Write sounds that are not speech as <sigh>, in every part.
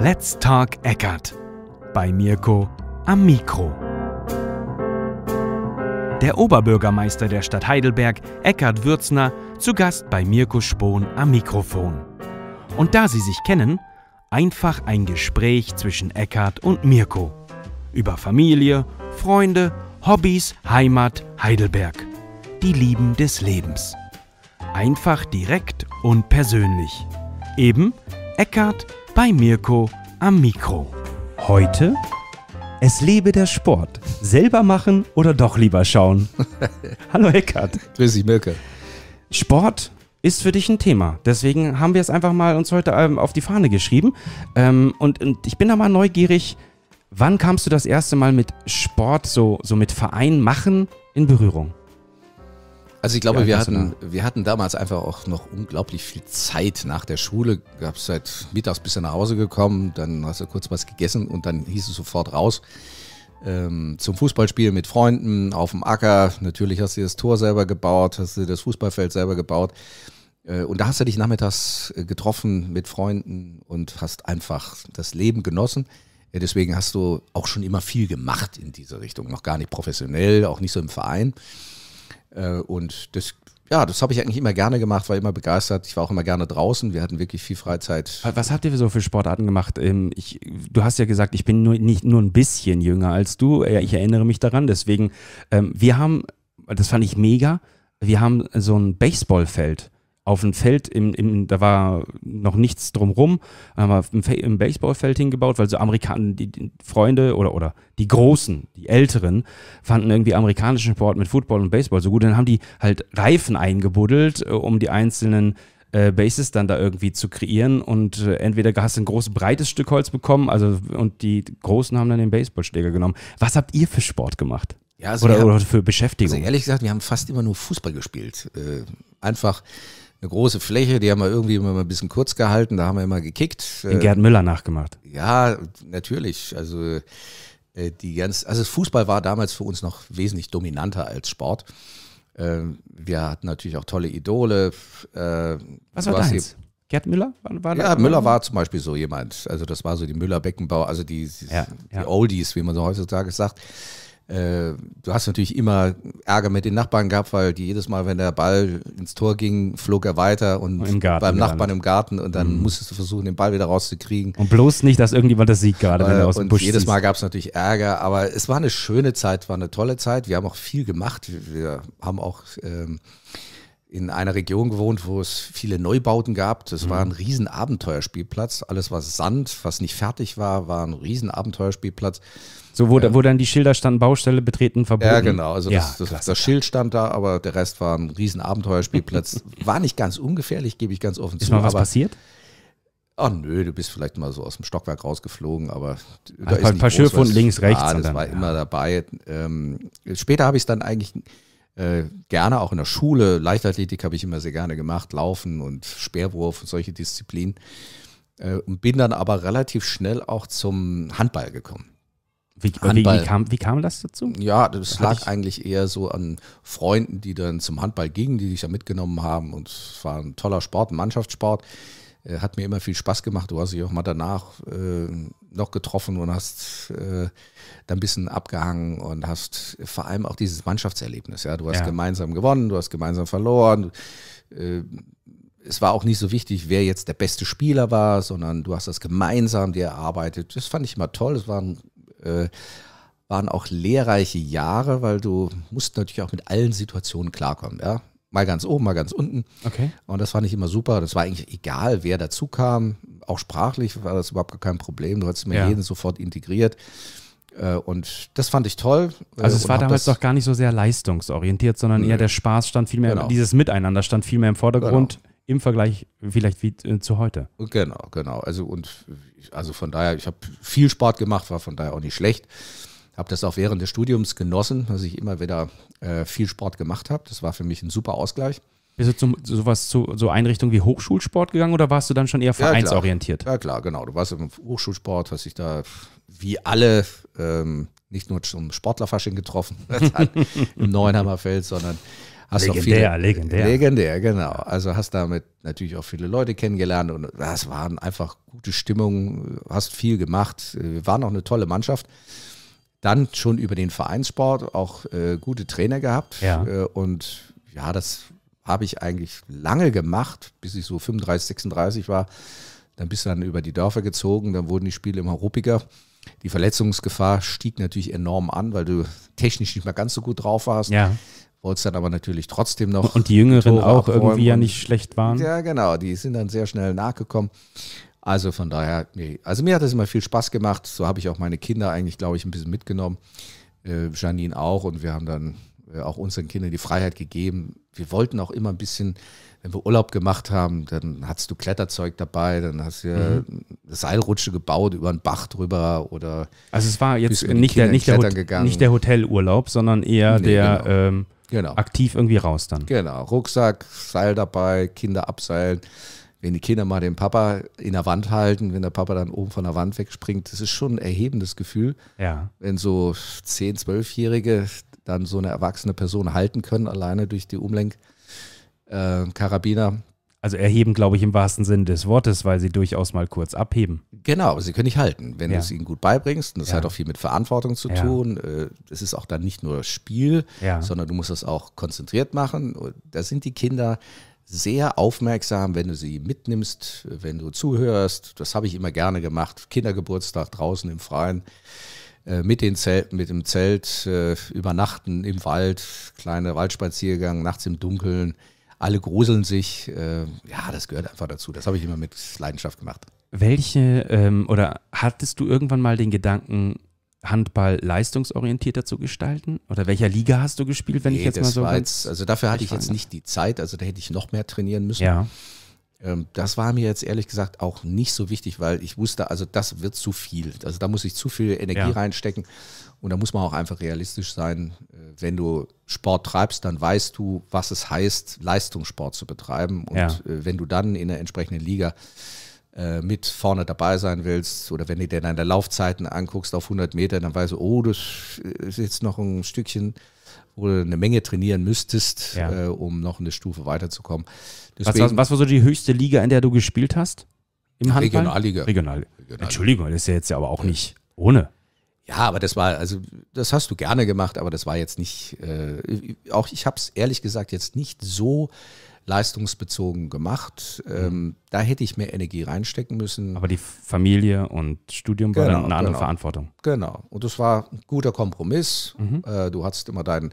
Let's Talk Eckart. Bei Mirko am Mikro. Der Oberbürgermeister der Stadt Heidelberg, Eckart Würzner, zu Gast bei Mirko Spohn am Mikrofon. Und da sie sich kennen, einfach ein Gespräch zwischen Eckart und Mirko. Über Familie, Freunde, Hobbys, Heimat, Heidelberg. Die Lieben des Lebens. Einfach direkt und persönlich. Eben Eckart bei Mirko am Mikro. Heute es lebe der Sport. Selber machen oder doch lieber schauen? <laughs> Hallo Eckart. Grüß dich, Mirko. Sport ist für dich ein Thema. Deswegen haben wir es einfach mal uns heute ähm, auf die Fahne geschrieben. Ähm, und, und, ich bin da mal neugierig, wann kamst du das erste Mal mit Sport, so, so mit Verein machen in Berührung? Also ich glaube, wir hatten, genau. wir hatten damals einfach auch noch unglaublich viel Zeit nach der Schule. Gab es seit mittags bis nach Hause gekommen, dann hast du kurz was gegessen und dann hieß es sofort raus ähm, zum Fußballspiel mit Freunden auf dem Acker. Natürlich hast du das Tor selber gebaut, hast du das Fußballfeld selber gebaut. Äh, und da hast du dich nachmittags äh, getroffen mit Freunden und hast einfach das Leben genossen. Deswegen hast du auch schon immer viel gemacht in diese Richtung. Noch gar nicht professionell, auch nicht so im Verein. Äh, und das ja, das habe ich eigentlich immer gerne gemacht, war immer begeistert. Ich war auch immer gerne draußen. Wir hatten wirklich viel Freizeit. Was habt ihr so für Sportarten gemacht? Ähm, ich, du hast ja gesagt, ich bin nur, nicht nur ein bisschen jünger als du. Ich erinnere mich daran. Deswegen, ähm, wir haben, das fand ich mega, wir haben so ein Baseballfeld auf ein Feld, im, im, da war noch nichts drumrum, haben wir im, ein Baseballfeld hingebaut, weil so Amerikaner, die, die, Freunde oder, oder die Großen, die Älteren, fanden irgendwie amerikanischen Sport mit Football und Baseball so gut. Dann haben die halt Reifen eingebuddelt, äh, um die einzelnen äh, Bases dann da irgendwie zu kreieren und äh, entweder hast du ein großes, breites Stück Holz bekommen also, und die Großen haben dann den Baseballschläger genommen. Was habt ihr für Sport gemacht? Ja, also oder, haben, oder, für Beschäftigung? Also ehrlich gesagt, wir haben fast immer nur Fußball gespielt. Äh, einfach, eine große Fläche, die haben wir irgendwie immer ein bisschen kurz gehalten, da haben wir immer gekickt. Den äh, Gerd Müller nachgemacht. Ja, natürlich. Also äh, die ganz, also Fußball war damals für uns noch wesentlich dominanter als Sport. Ähm, wir hatten natürlich auch tolle Idole. Äh, was war das? Gerd Müller? War, war ja, Müller war zum Beispiel so jemand. Also das war so die Müller-Beckenbauer, also die, die, ja, die Oldies, wie man so heutzutage sagt. Äh, du hast natürlich immer Ärger mit den Nachbarn gehabt, weil die jedes Mal, wenn der Ball ins Tor ging, flog er weiter und beim Nachbarn im Garten und dann mhm. musstest du versuchen, den Ball wieder rauszukriegen. Und bloß nicht, dass irgendjemand das sieht gerade, wenn äh, er aus dem und Busch Jedes Mal gab es natürlich Ärger, aber es war eine schöne Zeit, war eine tolle Zeit. Wir haben auch viel gemacht. Wir haben auch ähm, in einer Region gewohnt, wo es viele Neubauten gab. Das mhm. war ein mhm. riesen Abenteuerspielplatz. Alles, was Sand, was nicht fertig war, war ein riesen Abenteuerspielplatz. So, wo, ja. da, wo dann die Schilder standen, Baustelle betreten, verboten. Ja, genau. Also das, das, das, das Schild stand da, aber der Rest war ein riesen Abenteuerspielplatz. <laughs> war nicht ganz ungefährlich, gebe ich ganz offen Ist zu. Ist mal was passiert? Oh nö, du bist vielleicht mal so aus dem Stockwerk rausgeflogen, aber ein da paar, ist paar Schürfe links, rechts. Ja, ah, das dann, war ja. immer dabei. Ähm, später habe ich es dann eigentlich äh, gerne auch in der Schule, Leichtathletik habe ich immer sehr gerne gemacht, Laufen und Speerwurf und solche Disziplinen. Äh, und bin dann aber relativ schnell auch zum Handball gekommen. Wie, wie, wie, kam, wie kam das dazu? Ja, das lag eigentlich eher so an Freunden, die dann zum Handball gingen, die dich da mitgenommen haben. Und es war ein toller Sport, ein Mannschaftssport. Äh, hat mir immer viel Spaß gemacht. Du hast dich auch mal danach äh, noch getroffen und hast äh, da ein bisschen abgehangen und hast vor allem auch dieses Mannschaftserlebnis. Ja, du hast ja. gemeinsam gewonnen, du hast gemeinsam verloren. Äh, es war auch nicht so wichtig, wer jetzt der beste Spieler war, sondern du hast das gemeinsam dir erarbeitet. Das fand ich immer toll. Es war ein äh, waren auch lehrreiche Jahre, weil du musst natürlich auch mit allen Situationen klarkommen, ja. Mal ganz oben, mal ganz unten. Okay. Und das fand ich immer super. Das war eigentlich egal, wer dazu kam. Auch sprachlich war das überhaupt kein Problem. Du hattest mir ja. jeden sofort integriert. Äh, und das fand ich toll. Äh, also es war damals doch gar nicht so sehr leistungsorientiert, sondern nee. eher der Spaß stand viel mehr, genau. dieses Miteinander stand viel mehr im Vordergrund. Genau im Vergleich vielleicht wie äh, zu heute. Genau, genau. Also und also von daher, ich habe viel Sport gemacht, war von daher auch nicht schlecht. Habe das auch während des Studiums genossen, dass ich immer wieder äh, viel Sport gemacht habe. Das war für mich ein super Ausgleich. Bist du zum sowas zu so Einrichtungen wie Hochschulsport gegangen oder warst du dann schon eher vereinsorientiert? Ja, ja klar, genau. Du warst im Hochschulsport, hast dich da wie alle ähm, nicht nur zum Sportlerfasching getroffen <laughs> im Neuenheimer Feld, sondern Hast legendär, viele, legendär. Legendär, genau. Also hast damit natürlich auch viele Leute kennengelernt und das waren einfach gute Stimmungen, hast viel gemacht. Wir waren auch eine tolle Mannschaft. Dann schon über den Vereinssport auch äh, gute Trainer gehabt. Ja. Äh, und ja, das habe ich eigentlich lange gemacht, bis ich so 35, 36 war. Dann bist du dann über die Dörfer gezogen, dann wurden die Spiele immer ruppiger. Die Verletzungsgefahr stieg natürlich enorm an, weil du technisch nicht mehr ganz so gut drauf warst. Ja wollte es dann aber natürlich trotzdem noch. Und die Jüngeren die auch irgendwie ja nicht schlecht waren. Ja, genau. Die sind dann sehr schnell nachgekommen. Also von daher, nee. Also mir hat das immer viel Spaß gemacht. So habe ich auch meine Kinder eigentlich, glaube ich, ein bisschen mitgenommen. Äh, Janine auch. Und wir haben dann äh, auch unseren Kindern die Freiheit gegeben. Wir wollten auch immer ein bisschen, wenn wir Urlaub gemacht haben, dann hattest du Kletterzeug dabei, dann hast du mhm. Seilrutsche gebaut über einen Bach drüber oder. Also es war jetzt nicht der, nicht, der, nicht, der, Hotelurlaub, sondern eher nee, der. Genau. Ähm, genau. aktiv irgendwie raus dann. Genau, Rucksack, Seil dabei, Kinder abseilen. Wenn die Kinder mal den Papa in der Wand halten, wenn der Papa dann oben von der Wand wegspringt, das ist schon ein erhebendes Gefühl. Ja. Wenn so 10-, 12-Jährige dann so eine erwachsene Person halten können, alleine durch die Umlenkkarabiner, äh, also erheben, glaube ich, im wahrsten Sinne des Wortes, weil sie durchaus mal kurz abheben. Genau, aber sie können nicht halten, wenn ja. du es ihnen gut beibringst. Und das ja. hat auch viel mit Verantwortung zu ja. tun. Äh, es ist auch dann nicht nur das Spiel, sondern du musst das auch konzentriert machen. da sind die Kinder sehr aufmerksam, wenn du sie mitnimmst, wenn du zuhörst. Das habe ich immer gerne gemacht. Kindergeburtstag draußen im Freien äh, mit, den Zelten, mit dem Zelt, äh, übernachten im Wald, kleine Waldspaziergang, nachts im Dunkeln alle gruseln sich. Äh, ja, das gehört einfach dazu. Das habe ich immer mit Leidenschaft gemacht. Welche ähm, oder hattest du irgendwann mal den Gedanken, Handball leistungsorientierter zu gestalten? Oder welcher Liga hast du gespielt, wenn nee, ich jetzt mal so. Jetzt, also dafür hatte ich jetzt nicht die Zeit, also da hätte ich noch mehr trainieren müssen. Ja. Ähm, das war mir jetzt ehrlich gesagt auch nicht so wichtig, weil ich wusste, also das wird zu viel. Also da muss ich zu viel Energie ja. reinstecken. Und da muss man auch einfach realistisch sein. Äh, wenn du Sport treibst, dann weißt du, was es heißt, Leistungssport zu betreiben. Und ja. Äh, wenn du dann in der entsprechenden Liga äh, mit vorne dabei sein willst oder wenn du dir deine Laufzeiten anguckst auf 100 Meter, dann weißt du, oh, das ist jetzt noch ein Stückchen, wo du eine Menge trainieren müsstest, ja. um noch eine Stufe weiterzukommen. Was, was, was, war so die höchste Liga, in der du gespielt hast? Im Handball? Regionalliga. Regional. Regionalliga. Entschuldigung, das ist ja jetzt ja aber auch nicht ohne. Ja, aber das war, also das hast du gerne gemacht, aber das war jetzt nicht, äh, auch ich habe es ehrlich gesagt jetzt nicht so leistungsbezogen gemacht. Ähm, mhm. da hätte ich mehr Energie reinstecken müssen. Aber die Familie und Studium genau, war dann genau, eine andere genau. Verantwortung. Genau. Und das war ein guter Kompromiss. Mhm. Äh, du hattest immer deinen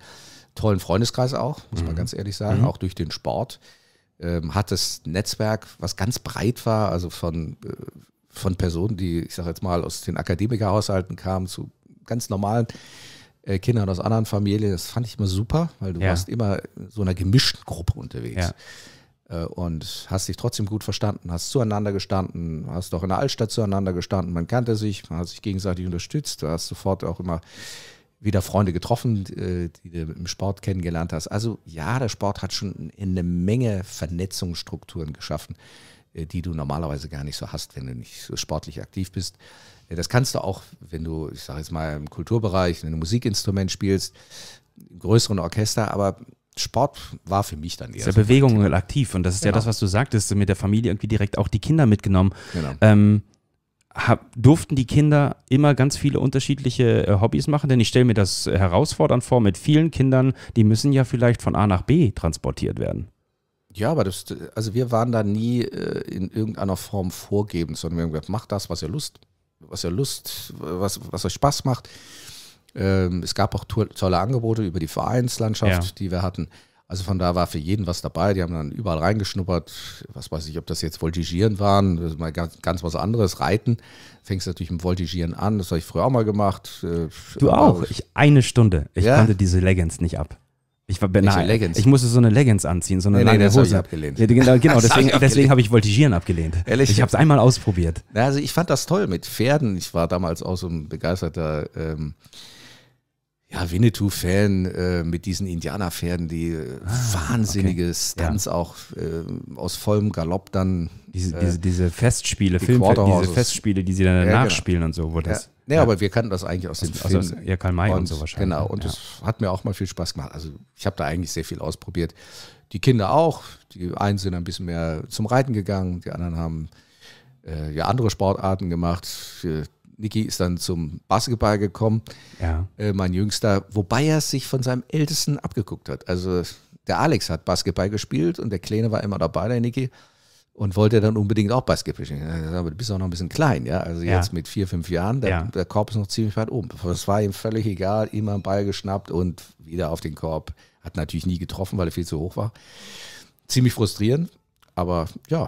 tollen Freundeskreis auch, muss mhm. man ganz ehrlich sagen, mhm. auch durch den Sport. Ähm, hat das Netzwerk, was ganz breit war, also von, äh, von Personen, die, ich sage jetzt mal, aus den Akademikerhaushalten kamen, zu ganz normalen äh, Kindern aus anderen Familien. Das fand ich immer super, weil du ja. warst immer so einer gemischten Gruppe unterwegs. Ja. Äh, und hast dich trotzdem gut verstanden, hast zueinander gestanden, hast auch in der Altstadt zueinander gestanden, man kannte sich, man hat sich gegenseitig unterstützt, du hast sofort auch immer wieder Freunde getroffen, äh, die du im Sport kennengelernt hast. Also ja, der Sport hat schon eine Menge Vernetzungsstrukturen geschaffen, äh, die du normalerweise gar nicht so hast, wenn du nicht so sportlich aktiv bist. Äh, das kannst du auch, wenn du, ich sage jetzt mal, im Kulturbereich ein Musikinstrument spielst, im größeren Orchester, aber Sport war für mich dann eher. Ist ja so Bewegung und aktiv. Und das ist genau. ja das, was du sagtest, mit der Familie irgendwie direkt auch die Kinder mitgenommen. Genau. Ähm, hab, durften die Kinder immer ganz viele unterschiedliche äh, Hobbys machen, denn ich stelle mir das herausfordernd vor mit vielen Kindern, die müssen ja vielleicht von A nach B transportiert werden. Ja, aber das, also wir waren da nie äh, in irgendeiner Form vorgebend, sondern wir haben gesagt, macht das, was ihr Lust, was ihr Lust, was, was euch Spaß macht. Ähm, es gab auch tolle Angebote über die Vereinslandschaft, ja. die wir hatten. Also von da war für jeden was dabei. Die haben dann überall reingeschnuppert. Was weiß ich, ob das jetzt Voltigieren waren, mal ganz, ganz was anderes. Reiten fängst natürlich mit Voltigieren an. Das habe ich früher auch mal gemacht. Äh, du Aber auch? Ich, eine Stunde. Ich ja? konnte diese Leggings nicht ab. Ich war nein, Leggings. ich musste so eine Leggings anziehen, so eine nee, lange nee, Hose. Ich abgelehnt. Ja, genau, genau <laughs> deswegen, deswegen habe ich Voltigieren abgelehnt. Ehrlich? Ich habe es einmal ausprobiert. Also ich fand das toll mit Pferden. Ich war damals auch so ein begeisterter ähm, ja, Winnetou-Fan äh, mit diesen Indianer-Pferden, die äh, ah, wahnsinnige okay. Stunts ja. auch äh, aus vollem Galopp dann. Diese, äh, diese, diese Festspiele, die Filmfe diese Festspiele, die sie dann ja, nachspielen genau. und so, wo das. Nee, ja. aber wir kannten das eigentlich aus, aus dem Film. Aus, ja, Karl May und, und, so wahrscheinlich. Genau, ne? und das hat mir auch mal viel Spaß gemacht. Also ich habe da eigentlich sehr viel ausprobiert. Die Kinder auch. Die einen sind ein bisschen mehr zum Reiten gegangen, die anderen haben äh, ja andere Sportarten gemacht. Niki ist dann zum Basketball gekommen, ja. äh, mein Jüngster, wobei er sich von seinem Ältesten abgeguckt hat. Also der Alex hat Basketball gespielt und der Kleine war immer dabei, der Niki, und wollte dann unbedingt auch Basketball spielen. Aber du bist auch noch ein bisschen klein, ja. Also ja. jetzt mit vier, fünf Jahren, der, ja. der Korb ist noch ziemlich weit oben. Das war ihm völlig egal, immer einen Ball geschnappt und wieder auf den Korb. Hat natürlich nie getroffen, weil er viel zu hoch war. Ziemlich frustrierend. Aber ja.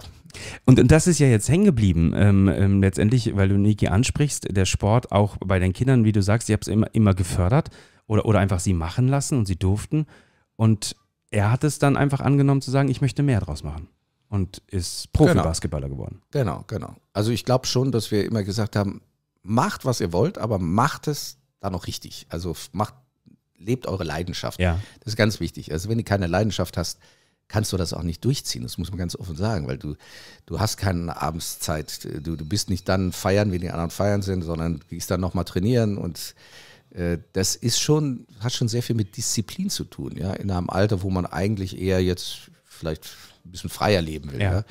Und, und das ist ja jetzt hängen geblieben, ähm, ähm, letztendlich, weil du Niki ansprichst, der Sport auch bei den Kindern, wie du sagst, ich habe es immer, immer gefördert oder, oder einfach sie machen lassen und sie durften. Und er hat es dann einfach angenommen zu sagen, ich möchte mehr draus machen und ist Profi-Basketballer geworden. Genau, genau. Also ich glaube schon, dass wir immer gesagt haben, macht, was ihr wollt, aber macht es dann noch richtig. Also macht, lebt eure Leidenschaft. Ja. Das ist ganz wichtig. Also wenn du keine Leidenschaft hast, kannst du das auch nicht durchziehen. Das muss man ganz offen sagen, weil du, du hast keine Abendszeit. Du, du bist nicht dann feiern, wie die anderen feiern sind, sondern gehst dann nochmal trainieren und äh, das ist schon, hat schon sehr viel mit Disziplin zu tun, ja, in einem Alter, wo man eigentlich eher jetzt vielleicht ein bisschen freier leben will. Ja.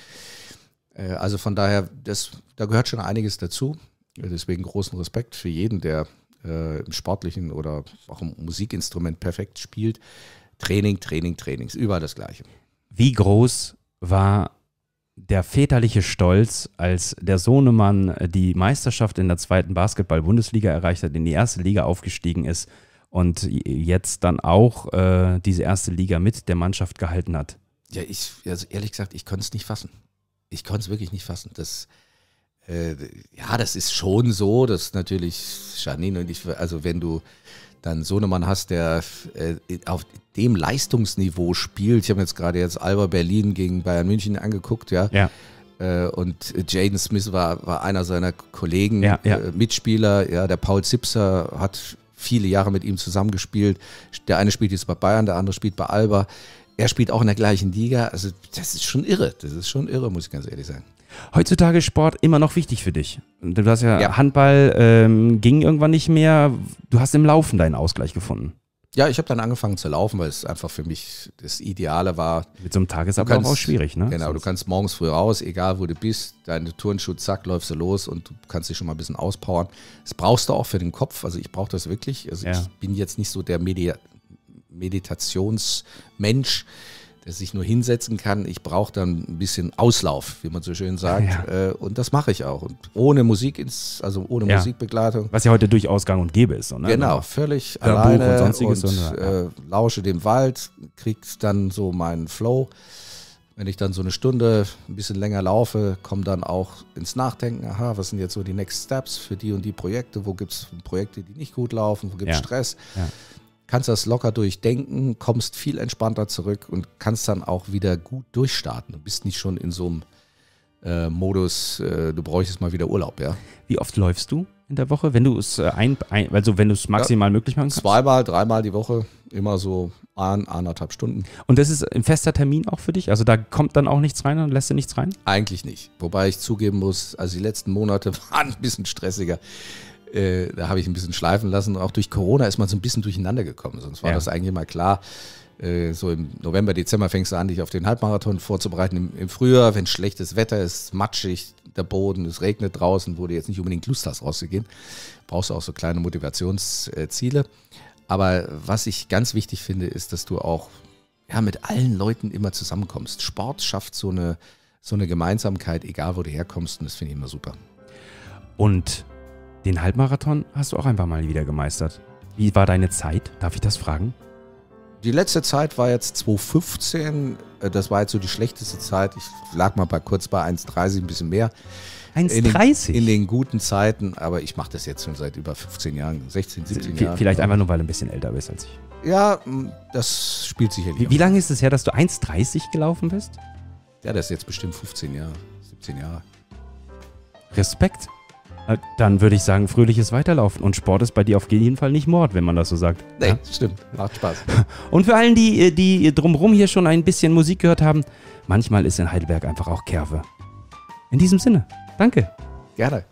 ja? Äh, also von daher, das, da gehört schon einiges dazu. Deswegen großen Respekt für jeden, der äh, im sportlichen oder auch im Musikinstrument perfekt spielt. Training, Training, Trainings, überall das Gleiche. Wie groß war der väterliche Stolz, als der Sohnemann äh, die Meisterschaft in der zweiten Basketball-Bundesliga erreicht hat, in die erste Liga aufgestiegen ist und jetzt dann auch äh, diese erste Liga mit der Mannschaft gehalten hat? Ja, ich, also ehrlich gesagt, ich konnte es nicht fassen. Ich konnte es wirklich nicht fassen. Das, äh, ja, das ist schon so, dass natürlich Janine und ich, also wenn du dann so einen Mann hast, der äh, auf dem Leistungsniveau spielt. Ich habe jetzt gerade jetzt Alba Berlin gegen Bayern München angeguckt, ja. ja. Äh, und Jaden Smith war, war einer seiner Kollegen, ja, ja. Äh, Mitspieler, ja, der Paul Zipser hat viele Jahre mit ihm zusammengespielt. Der eine spielt jetzt bei Bayern, der andere spielt bei Alba. Er spielt auch in der gleichen Liga. Also das ist schon irre. Das ist schon irre, muss ich ganz ehrlich sagen. Heutzutage ist Sport immer noch wichtig für dich. Du hast ja, ja. Handball ähm, ging irgendwann nicht mehr. Du hast im Laufen deinen Ausgleich gefunden. Ja, ich habe dann angefangen zu laufen, weil es einfach für mich das Ideale war. Mit so einem Tagesablauf kannst, auch schwierig, ne? Genau, du kannst morgens früh raus, egal wo du bist, deine Turnschuhe, zack, läufst du los und du kannst dich schon mal ein bisschen auspowern. Das brauchst du auch für den Kopf, also ich brauche das wirklich. Also ja. ich bin jetzt nicht so der Media Meditationsmensch, der sich nur hinsetzen kann. Ich brauche dann ein bisschen Auslauf, wie man so schön sagt. Ja. Äh, und das mache ich auch. Und ohne Musik ins, also ohne ja. Musikbegleitung. Was ja heute durchaus gang und gäbe ist. So, ne? Genau, völlig Hörbuch alleine und, sonstiges und, und ja. Ne? Äh, lausche dem Wald, kriegt dann so meinen Flow. Wenn ich dann so eine Stunde ein bisschen länger laufe, komme dann auch ins Nachdenken, aha, was sind jetzt so die Next Steps für die und die Projekte, wo gibt es Projekte, die nicht gut laufen, wo gibt es ja, Stress. Ja kannst das locker durchdenken, kommst viel entspannter zurück und kannst dann auch wieder gut durchstarten. Du bist nicht schon in so einem äh, Modus, äh, du bräuchtest mal wieder Urlaub, ja. Wie oft läufst du in der Woche, wenn du es äh, ein, ein, also wenn du es maximal ja, möglich machen kannst? Zweimal, dreimal die Woche, immer so ein, anderthalb Stunden. Und das ist ein fester Termin auch für dich? Also da kommt dann auch nichts rein und lässt du nichts rein? Eigentlich nicht. Wobei ich zugeben muss, also die letzten Monate <laughs> waren ein bisschen stressiger. Äh, da habe ich ein bisschen schleifen lassen. Auch durch Corona ist man so ein bisschen durcheinander gekommen. Sonst war ja. das eigentlich mal klar. Äh, so im November, Dezember fängst du an, dich auf den Halbmarathon vorzubereiten. Im, Frühjahr, wenn schlechtes Wetter ist, matschig der Boden, es regnet draußen, wo du jetzt nicht unbedingt Lust hast, rauszugehen, brauchst du auch so kleine Motivationsziele. Aber was ich ganz wichtig finde, ist, dass du auch ja, mit allen Leuten immer zusammenkommst. Sport schafft so eine, so eine Gemeinsamkeit, egal wo du herkommst, und das finde ich immer super. Und den Halbmarathon hast du auch ein paar Mal wieder gemeistert. Wie war deine Zeit? Darf ich das fragen? Die letzte Zeit war jetzt 2015. Äh, das war jetzt so die schlechteste Zeit. Ich lag mal bei, kurz bei 1,30, ein bisschen mehr. 1,30? In, in, den guten Zeiten. Aber ich mache das jetzt schon seit über 15 Jahren, 16, 17 v Jahren. Vielleicht einfach nur, weil du ein bisschen älter bist als ich. Ja, das spielt sicherlich. Wie, wie lange ist es her, dass du 1,30 gelaufen bist? Ja, das ist jetzt bestimmt 15 Jahre, 17 Jahre. Respekt. Äh, dann würde ich sagen, fröhliches Weiterlaufen. Und Sport ist bei dir auf jeden Fall nicht Mord, wenn man das so sagt. Nee, ja? stimmt. Macht Spaß. <laughs> Und für allen, die, äh, die drumherum hier schon ein bisschen Musik gehört haben, manchmal ist in Heidelberg einfach auch Kerwe. In diesem Sinne, danke. Gerne.